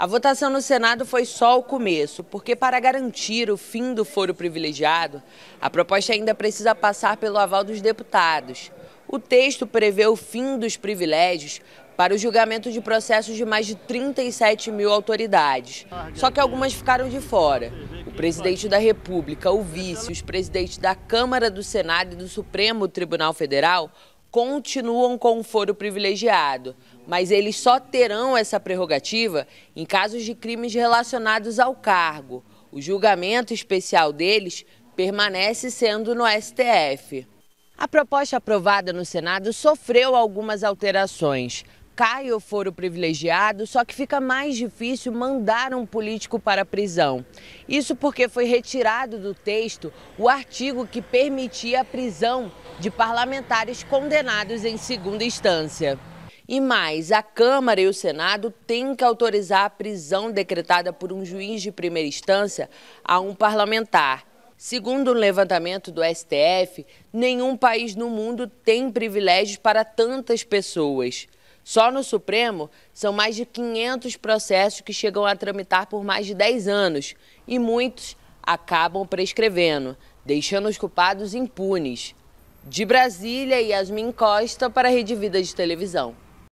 A votação no Senado foi só o começo, porque para garantir o fim do foro privilegiado, a proposta ainda precisa passar pelo aval dos deputados. O texto prevê o fim dos privilégios para o julgamento de processos de mais de 37 mil autoridades. Só que algumas ficaram de fora. O presidente da República, o vice, os presidentes da Câmara, do Senado e do Supremo Tribunal Federal continuam com o foro privilegiado, mas eles só terão essa prerrogativa em casos de crimes relacionados ao cargo. O julgamento especial deles permanece sendo no STF. A proposta aprovada no Senado sofreu algumas alterações cai o foro privilegiado, só que fica mais difícil mandar um político para a prisão. Isso porque foi retirado do texto o artigo que permitia a prisão de parlamentares condenados em segunda instância. E mais, a Câmara e o Senado têm que autorizar a prisão decretada por um juiz de primeira instância a um parlamentar. Segundo um levantamento do STF, nenhum país no mundo tem privilégios para tantas pessoas. Só no Supremo, são mais de 500 processos que chegam a tramitar por mais de 10 anos e muitos acabam prescrevendo, deixando os culpados impunes. De Brasília, Yasmin Costa para a Rede Vida de Televisão.